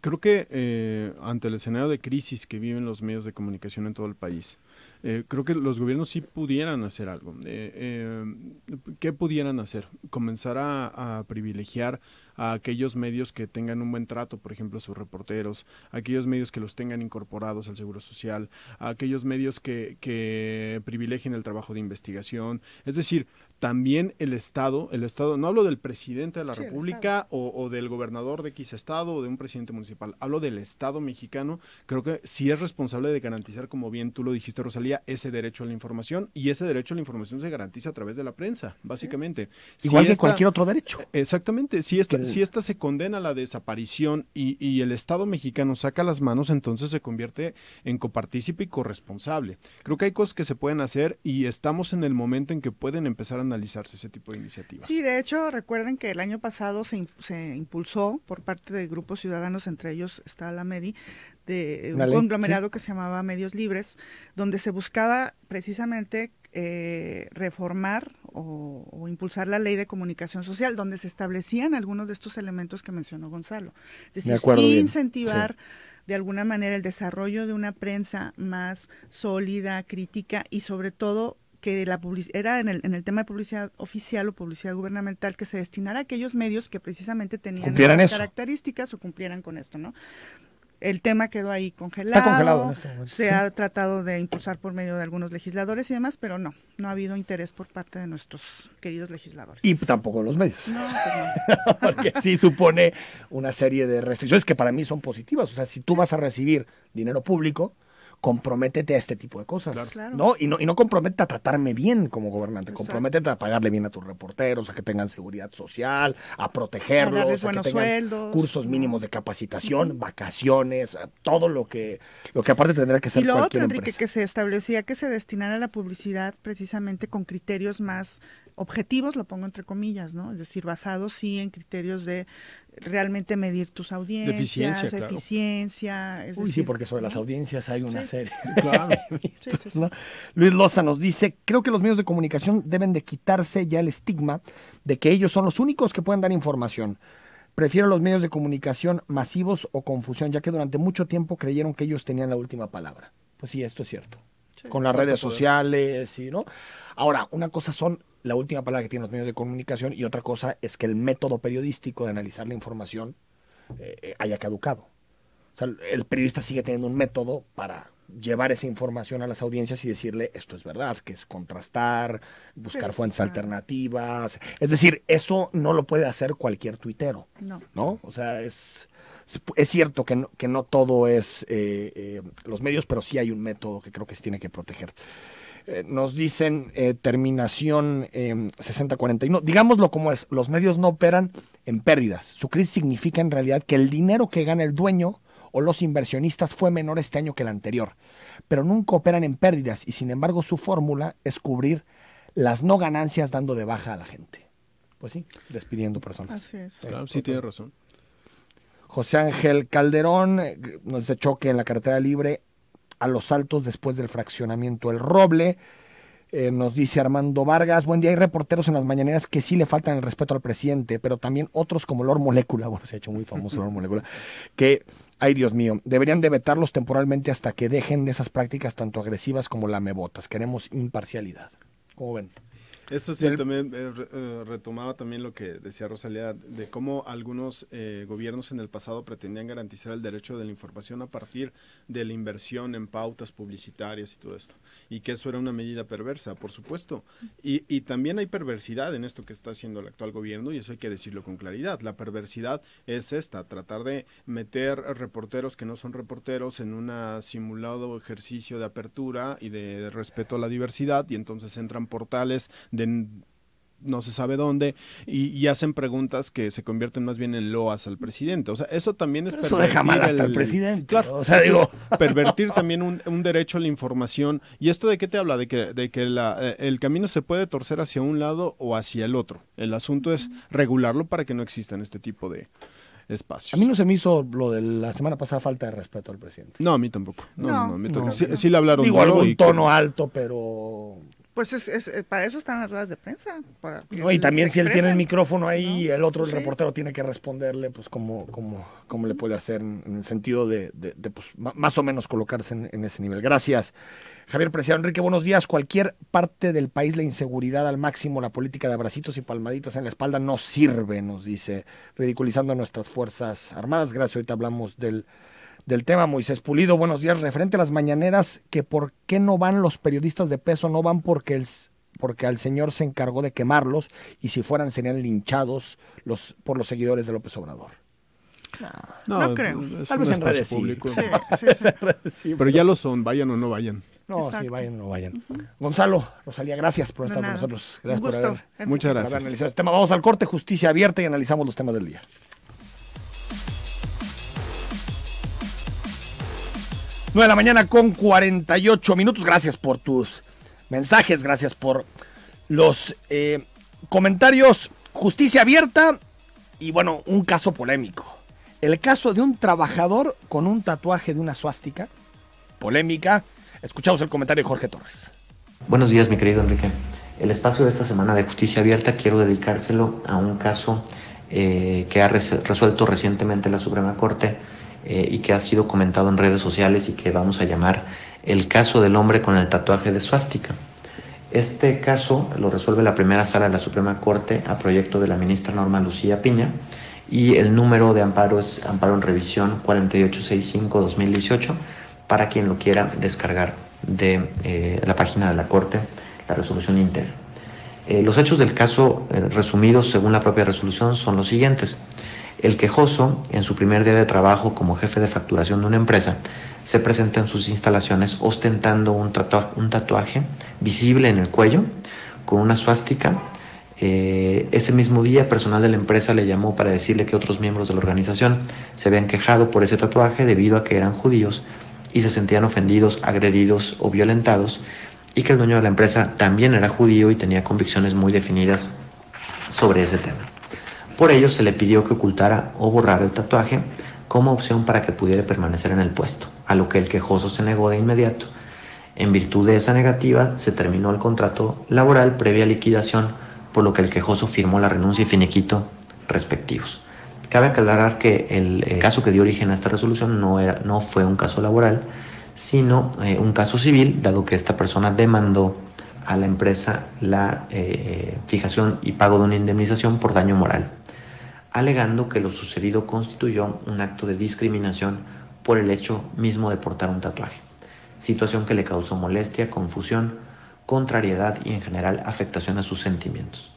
B: Creo que eh, ante el escenario de crisis que viven los medios de comunicación en todo el país, eh, creo que los gobiernos sí pudieran hacer algo. Eh, eh, ¿Qué pudieran hacer? Comenzar a, privilegiar a aquellos medios que tengan un buen trato, por ejemplo, a sus reporteros, aquellos medios que los tengan incorporados al Seguro Social, aquellos medios que, que privilegien el trabajo de investigación. Es decir, también el Estado, el Estado, no hablo del presidente de la República o, del gobernador de X Estado o de un presidente municipal, hablo del Estado mexicano, creo que sí es responsable de garantizar, como bien tú lo dijiste, Rosalía, ese derecho a la información y ese derecho a la información se garantiza a través de la prensa, básicamente. Igual que cualquier otro derecho. E, exactamente, si esta, si esta se condena a la desaparición y, y el Estado mexicano saca las manos, entonces se convierte en copartícipe y corresponsable. Creo que hay cosas que se pueden hacer y estamos en el momento en que pueden empezar a analizarse ese tipo de iniciativas. Sí,
C: de hecho, recuerden que el año pasado se, se impulsó por parte de grupos ciudadanos, entre ellos está la MEDI, de un conglomerado que se llamaba Medios Libres, donde se buscaba precisamente eh, reformar o, impulsar la ley de comunicación social, donde se establecían algunos de estos elementos que mencionó Gonzalo. Es decir, sí incentivar de alguna manera el desarrollo de una prensa más sólida, crítica y sobre todo que la era en el, tema de publicidad oficial o publicidad gubernamental que se destinara a aquellos medios que precisamente tenían las características o cumplieran con esto, ¿no? el tema quedó ahí congelado. Este se ha tratado de impulsar por medio de algunos legisladores y demás, pero no, no ha habido interés por parte de nuestros queridos legisladores. Y
A: tampoco los medios.
C: Pues Porque sí
A: supone una serie de restricciones que para mí son positivas. O sea, si tú vas a recibir dinero público, comprométete a este tipo de cosas, ¿no? Y no y no comprométete a tratarme bien como gobernante, comprométete a pagarle bien a tus reporteros, a que tengan seguridad social, a protegerlos, a, que tengan sueldos. cursos mínimos de capacitación, vacaciones, todo lo que lo que aparte tendría que ser y lo otro, Enrique,
C: que se establecía que se destinara a la publicidad precisamente con criterios más objetivos, lo pongo entre comillas, ¿no? Es decir, basados sí en criterios de realmente medir tus audiencias, eficiencia, eficiencia Uy, sí, porque sobre las audiencias hay una serie. Claro.
A: Luis Loza nos dice, creo que los medios de comunicación deben de quitarse ya el estigma de que ellos son los únicos que pueden dar información. Prefiero los medios de comunicación masivos o confusión, ya que durante mucho tiempo creyeron que ellos tenían la última palabra. Pues sí, esto es cierto. Con las redes sociales y, ¿no? Ahora, una cosa son la última palabra que tienen los medios de comunicación y otra cosa es que el método periodístico de analizar la información eh, eh, haya caducado. el periodista sigue teniendo un método para llevar esa información a las audiencias y decirle esto es verdad, que es contrastar, buscar fuentes ah. alternativas. Es decir, eso no lo puede hacer cualquier tuitero. No. O sea, es es cierto que no, que no todo es eh, los medios, pero sí hay un método que creo que se tiene que proteger. Eh, nos dicen eh, terminación eh, em, 6041. Digámoslo como es, los medios no operan en pérdidas. Su crisis significa en realidad que el dinero que gana el dueño o los inversionistas fue menor este año que el anterior, pero nunca operan en pérdidas y sin embargo su fórmula es cubrir las no ganancias dando de baja a la gente. Pues sí, despidiendo personas. Así es. Ah, sí, tiene razón. José Ángel Calderón eh, nos echó que en la cartera libre a los altos después del fraccionamiento El Roble. Eh, nos dice Armando Vargas, buen día, hay reporteros en las mañaneras que sí le faltan el respeto al presidente, pero también otros como Lord Molecula, bueno, se ha hecho muy famoso Lord Molécula, que, ay Dios mío, deberían de vetarlos temporalmente hasta que dejen de esas prácticas tanto agresivas como lamebotas. Queremos imparcialidad.
B: ¿Cómo ven? Eso sí, también eh, eh, retomaba también lo que decía Rosalía, de cómo algunos eh, gobiernos en el pasado pretendían garantizar el derecho de la información a partir de la inversión en pautas publicitarias y todo esto. Y que eso era una medida perversa, por supuesto. Y, y también hay perversidad en esto que está haciendo el actual gobierno y eso hay que decirlo con claridad. La perversidad es esta, tratar de meter reporteros que no son reporteros en un simulado ejercicio de apertura y de, de respeto a la diversidad y entonces entran portales de no se sabe dónde, y, hacen preguntas que se convierten más bien en loas al presidente. O sea, eso también es pervertir. Eso el, presidente.
A: Claro, o sea, digo...
B: pervertir también un, derecho a la información. ¿Y esto de qué te habla? De que, de que eh, el camino se puede torcer hacia un lado o hacia el otro. El asunto es regularlo para que no existan este tipo de, espacios.
A: A mí no se me hizo lo de la semana pasada falta de respeto al presidente.
B: No, a mí tampoco.
A: No, no, Sí, le hablaron Digo, algún tono alto, pero
C: pues es, eh, para eso están las ruedas de prensa. y también si él tiene el micrófono ahí, y el otro, el reportero,
A: tiene que responderle, pues, como como cómo le puede hacer en, el sentido de, pues, más o menos colocarse en, en, ese nivel. Gracias. Javier Preciado Enrique, buenos días. Cualquier parte del país, la inseguridad al máximo, la política de abracitos y palmaditas en la espalda no sirve, nos dice, ridiculizando a nuestras Fuerzas Armadas. Gracias, ahorita hablamos del del tema, Moisés Pulido. Buenos días. Referente a las mañaneras, que por qué no van los periodistas de peso, no van porque el porque al señor se encargó de quemarlos y si fueran serían linchados los, por los seguidores de López Obrador. No, creo. Tal vez en redes público. Pero ya
B: lo son, vayan o no vayan. No, sí, vayan o no vayan.
A: Gonzalo, Rosalía, gracias por estar con nosotros. Gracias Muchas gracias. Este tema. Vamos al corte, justicia abierta y analizamos los temas del día. 9 de la mañana con 48 minutos. Gracias por tus mensajes, gracias por los eh, comentarios. Justicia abierta y bueno, un caso polémico. El caso de un trabajador con un tatuaje de una suástica. Polémica. Escuchamos el comentario de Jorge Torres.
D: Buenos días, mi querido Enrique. El espacio de esta semana de justicia abierta quiero dedicárselo a un caso eh, que ha resuelto recientemente la Suprema Corte eh, y que ha sido comentado en redes sociales y que vamos a llamar el caso del hombre con el tatuaje de suástica. Este caso lo resuelve la primera sala de la Suprema Corte a proyecto de la ministra Norma Lucía Piña y el número de amparo es amparo en revisión 4865-2018 para quien lo quiera descargar de eh, la página de la Corte, la resolución interna. Eh, los hechos del caso resumidos según la propia resolución son los siguientes. El quejoso, en su primer día de trabajo como jefe de facturación de una empresa, se presenta en sus instalaciones ostentando un, tatuaje, visible en el cuello con una suástica. Eh, ese mismo día, personal de la empresa le llamó para decirle que otros miembros de la organización se habían quejado por ese tatuaje debido a que eran judíos y se sentían ofendidos, agredidos o violentados, y que el dueño de la empresa también era judío y tenía convicciones muy definidas sobre ese tema. Por ello se le pidió que ocultara o borrara el tatuaje como opción para que pudiera permanecer en el puesto, a lo que el quejoso se negó de inmediato. En virtud de esa negativa se terminó el contrato laboral previa liquidación, por lo que el quejoso firmó la renuncia y finiquito respectivos. Cabe aclarar que el, eh, caso que dio origen a esta resolución no, era, no fue un caso laboral, sino eh, un caso civil, dado que esta persona demandó a la empresa la eh, fijación y pago de una indemnización por daño moral alegando que lo sucedido constituyó un acto de discriminación por el hecho mismo de portar un tatuaje, situación que le causó molestia, confusión, contrariedad y en general afectación a sus sentimientos.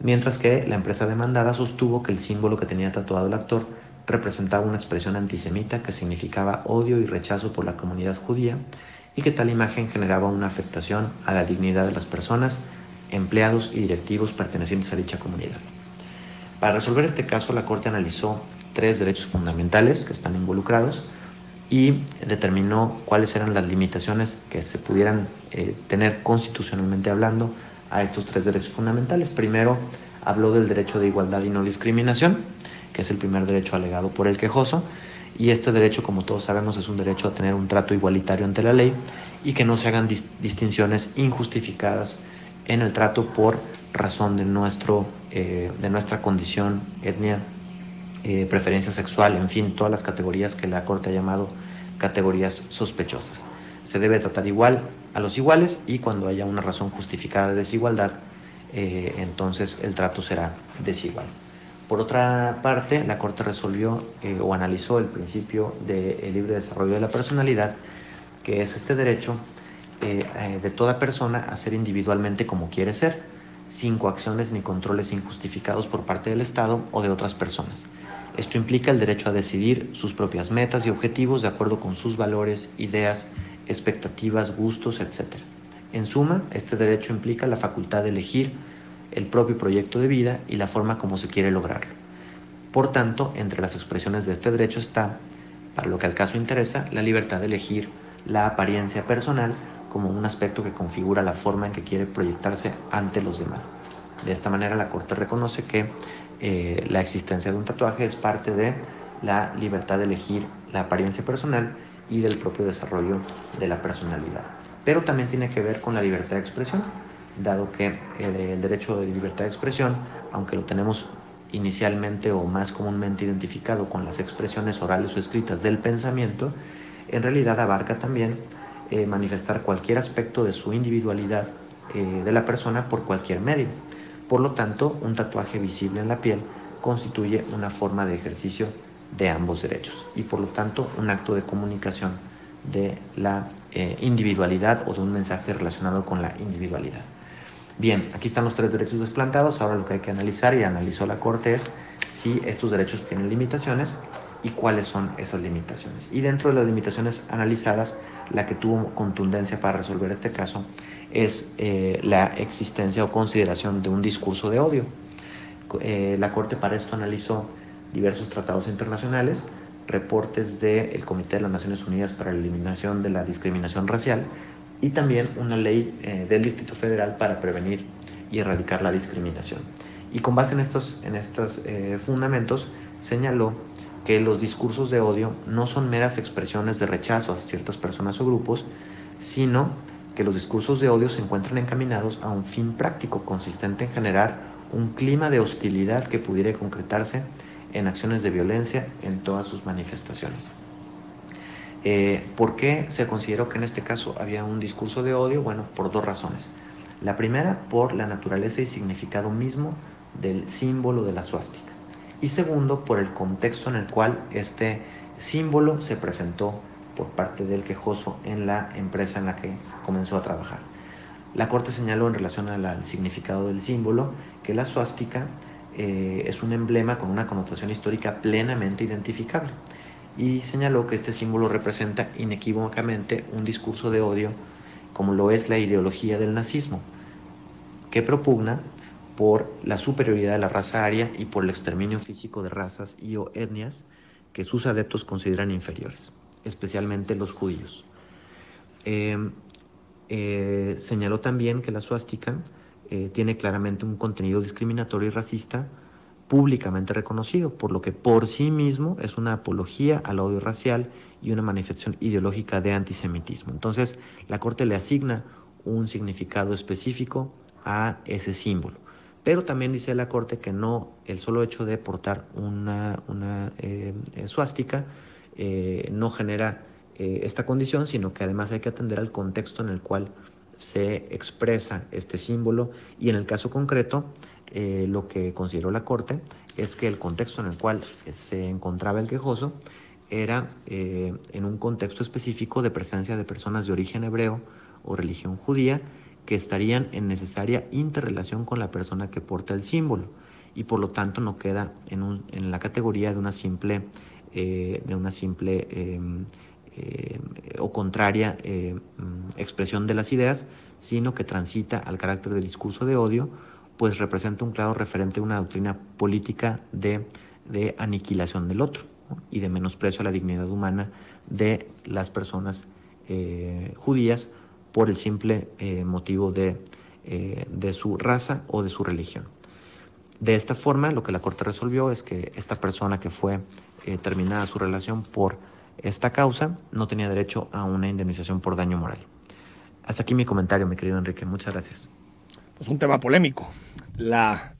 D: Mientras que la empresa demandada sostuvo que el símbolo que tenía tatuado el actor representaba una expresión antisemita que significaba odio y rechazo por la comunidad judía y que tal imagen generaba una afectación a la dignidad de las personas, empleados y directivos pertenecientes a dicha comunidad. Para resolver este caso, la Corte analizó tres derechos fundamentales que están involucrados y determinó cuáles eran las limitaciones que se pudieran eh, tener constitucionalmente hablando a estos tres derechos fundamentales. Primero, habló del derecho de igualdad y no discriminación, que es el primer derecho alegado por el quejoso, y este derecho, como todos sabemos, es un derecho a tener un trato igualitario ante la ley y que no se hagan distinciones injustificadas en el trato por razón de nuestro eh, de nuestra condición, etnia, eh, preferencia sexual, en fin, todas las categorías que la Corte ha llamado categorías sospechosas. Se debe tratar igual a los iguales y cuando haya una razón justificada de desigualdad, eh, entonces el trato será desigual. Por otra parte, la Corte resolvió o analizó el principio del libre desarrollo de la personalidad, que es este derecho de toda persona a ser individualmente como quiere ser sin coacciones ni controles injustificados por parte del Estado o de otras personas. Esto implica el derecho a decidir sus propias metas y objetivos de acuerdo con sus valores, ideas, expectativas, gustos, etc. En suma, este derecho implica la facultad de elegir el propio proyecto de vida y la forma como se quiere lograrlo. Por tanto, entre las expresiones de este derecho está, para lo que al caso interesa, la libertad de elegir la apariencia personal como un aspecto que configura la forma en que quiere proyectarse ante los demás. De esta manera la Corte reconoce que eh, la existencia de un tatuaje es parte de la libertad de elegir la apariencia personal y del propio desarrollo de la personalidad. Pero también tiene que ver con la libertad de expresión, dado que eh, el derecho de libertad de expresión, aunque lo tenemos inicialmente o más comúnmente identificado con las expresiones orales o escritas del pensamiento, en realidad abarca también eh, manifestar cualquier aspecto de su individualidad eh, de la persona por cualquier medio. Por lo tanto, un tatuaje visible en la piel constituye una forma de ejercicio de ambos derechos y por lo tanto un acto de comunicación de la eh, individualidad o de un mensaje relacionado con la individualidad. Bien, aquí están los tres derechos desplantados, ahora lo que hay que analizar y analizó la Corte es si estos derechos tienen limitaciones y cuáles son esas limitaciones. Y dentro de las limitaciones analizadas la que tuvo contundencia para resolver este caso es eh, la existencia o consideración de un discurso de odio. Eh, la Corte para esto analizó diversos tratados internacionales, reportes del Comité de las Naciones Unidas para la Eliminación de la Discriminación Racial y también una ley eh, del Distrito Federal para prevenir y erradicar la discriminación. Y con base en estos, en estos fundamentos señaló que los discursos de odio no son meras expresiones de rechazo a ciertas personas o grupos, sino que los discursos de odio se encuentran encaminados a un fin práctico consistente en generar un clima de hostilidad que pudiera concretarse en acciones de violencia en todas sus manifestaciones. Eh, ¿Por qué se consideró que en este caso había un discurso de odio? Bueno, por dos razones. La primera, por la naturaleza y significado mismo del símbolo de la suástica y segundo por el contexto en el cual este símbolo se presentó por parte del quejoso en la empresa en la que comenzó a trabajar. La Corte señaló en relación al, significado del símbolo que la suástica eh, es un emblema con una connotación histórica plenamente identificable y señaló que este símbolo representa inequívocamente un discurso de odio como lo es la ideología del nazismo, que propugna por la superioridad de la raza aria y por el exterminio físico de razas y o etnias que sus adeptos consideran inferiores, especialmente los judíos. Em, eh, señaló también que la suástica eh, tiene claramente un contenido discriminatorio y racista públicamente reconocido, por lo que por sí mismo es una apología al odio racial y una manifestación ideológica de antisemitismo. Entonces, la Corte le asigna un significado específico a ese símbolo. Pero también dice la Corte que no, el solo hecho de portar una, una eh, eh, suástica eh, no genera esta condición, sino que además hay que atender al contexto en el cual se expresa este símbolo y en el caso concreto lo que consideró la Corte es que el contexto en el cual se encontraba el quejoso era en un contexto específico de presencia de personas de origen hebreo o religión judía, que estarían en necesaria interrelación con la persona que porta el símbolo y por lo tanto no queda en, la categoría de una simple, eh, de una simple em, eh, o contraria em, expresión de las ideas, sino que transita al carácter de discurso de odio, pues representa un claro referente a una doctrina política de, aniquilación del otro y de menosprecio a la dignidad humana de las personas eh, judías por el simple eh, motivo de, eh, de su raza o de su religión. De esta forma, lo que la Corte resolvió es que esta persona que fue eh, terminada su relación por esta causa no tenía derecho a una indemnización por daño moral. Hasta aquí mi comentario, mi querido Enrique. Muchas gracias. Pues un tema polémico.
A: La,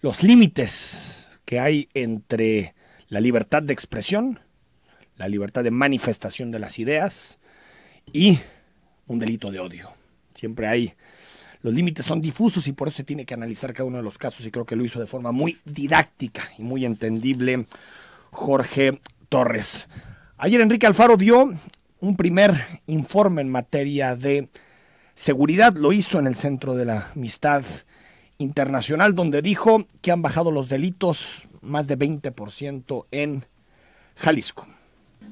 A: los límites que hay entre la libertad de expresión, la libertad de manifestación de las ideas y un delito de odio. Siempre hay. Los límites son difusos y por eso se tiene que analizar cada uno de los casos y creo que lo hizo de forma muy didáctica y muy entendible Jorge Torres. Ayer Enrique Alfaro dio un primer informe en materia de seguridad, lo hizo en el Centro de la Amistad Internacional, donde dijo que han bajado los delitos más de 20% en Jalisco.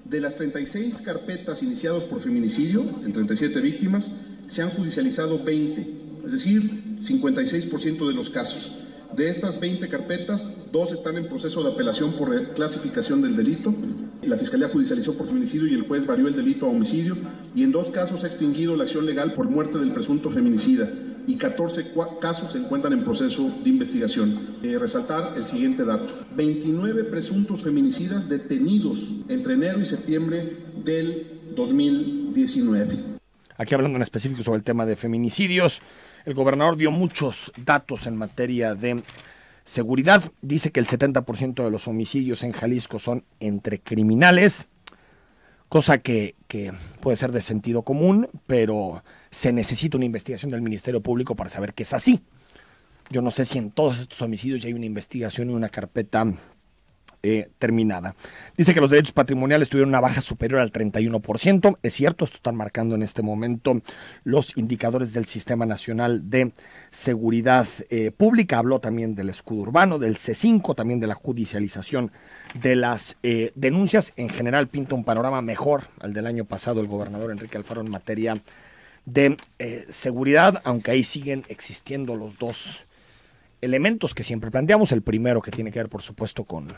B: De las 36 carpetas iniciadas por feminicidio, en 37 víctimas, se han judicializado 20, es decir, 56% de los casos. De estas 20 carpetas, dos están en proceso de apelación por clasificación del delito. La Fiscalía judicializó por feminicidio y el juez varió el delito a homicidio. Y en dos casos ha extinguido la acción legal por muerte del presunto feminicida y 14 casos se encuentran en proceso de investigación. Eh, resaltar el siguiente dato. 29 presuntos feminicidas detenidos entre enero y septiembre del 2019.
A: Aquí hablando en específico sobre el tema de feminicidios, el gobernador dio muchos datos en materia de seguridad. Dice que el 70% de los homicidios en Jalisco son entre criminales, cosa que puede ser de sentido común, pero se necesita una investigación del Ministerio Público para saber que es así. Yo no sé si en todos estos homicidios ya hay una investigación y una carpeta eh, terminada. Dice que los derechos patrimoniales tuvieron una baja superior al 31%. Es cierto, esto están marcando en este momento los indicadores del Sistema Nacional de Seguridad eh, Pública. Habló también del escudo urbano, del C5, también de la judicialización de las eh, denuncias. En general pinta un panorama mejor al del año pasado el gobernador Enrique Alfaro en materia de de eh, seguridad, aunque ahí siguen existiendo los dos elementos que siempre planteamos. El primero que tiene que ver, por supuesto, con,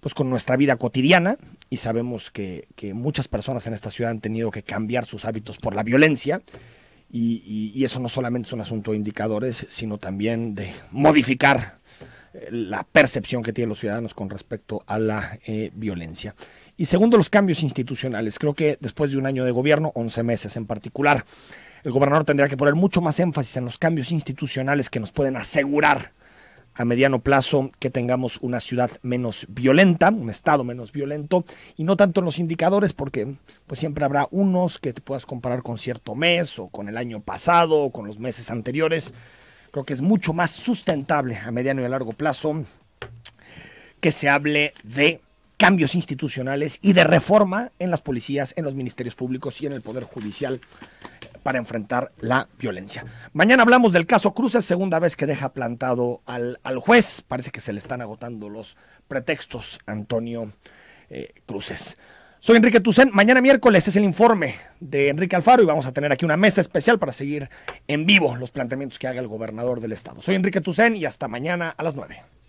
A: pues, con nuestra vida cotidiana y sabemos que, muchas personas en esta ciudad han tenido que cambiar sus hábitos por la violencia. Y, eso no solamente es un asunto de indicadores, sino también de modificar eh, la percepción que tienen los ciudadanos con respecto a la eh, violencia. Y segundo, los cambios institucionales. Creo que después de un año de gobierno, 11 meses en particular, el gobernador tendrá que poner mucho más énfasis en los cambios institucionales que nos pueden asegurar a mediano plazo que tengamos una ciudad menos violenta, un estado menos violento, y no tanto en los indicadores, porque pues siempre habrá unos que te puedas comparar con cierto mes o con el año pasado o con los meses anteriores. Creo que es mucho más sustentable a mediano y a largo plazo que se hable de cambios institucionales y de reforma en las policías, en los ministerios públicos y en el Poder Judicial para enfrentar la violencia. Mañana hablamos del caso Cruces, segunda vez que deja plantado al, juez. Parece que se le están agotando los pretextos, Antonio eh, Cruces. Soy Enrique Tucen. Mañana miércoles es el informe de Enrique Alfaro y vamos a tener aquí una mesa especial para seguir en vivo los planteamientos que haga el gobernador del estado. Soy Enrique Tucen y hasta mañana a las nueve.